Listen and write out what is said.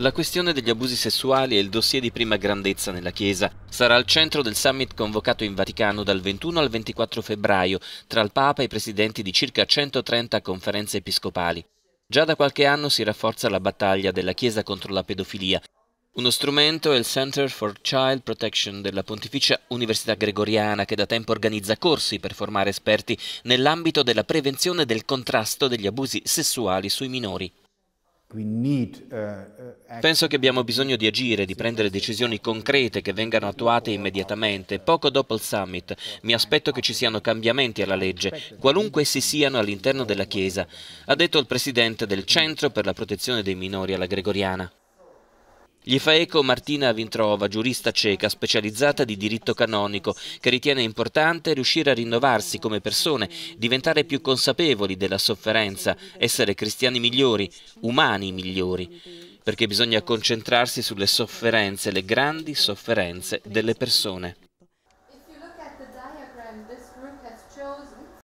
La questione degli abusi sessuali è il dossier di prima grandezza nella Chiesa. Sarà al centro del summit convocato in Vaticano dal 21 al 24 febbraio tra il Papa e i presidenti di circa 130 conferenze episcopali. Già da qualche anno si rafforza la battaglia della Chiesa contro la pedofilia. Uno strumento è il Center for Child Protection della Pontificia Università Gregoriana che da tempo organizza corsi per formare esperti nell'ambito della prevenzione e del contrasto degli abusi sessuali sui minori. Uh, uh, Penso che abbiamo bisogno di agire, di prendere decisioni concrete che vengano attuate immediatamente. Poco dopo il summit mi aspetto che ci siano cambiamenti alla legge, qualunque essi siano all'interno della Chiesa, ha detto il Presidente del Centro per la protezione dei minori alla Gregoriana. Gli fa eco Martina Vintrova, giurista ceca specializzata di diritto canonico, che ritiene importante riuscire a rinnovarsi come persone, diventare più consapevoli della sofferenza, essere cristiani migliori, umani migliori, perché bisogna concentrarsi sulle sofferenze, le grandi sofferenze delle persone.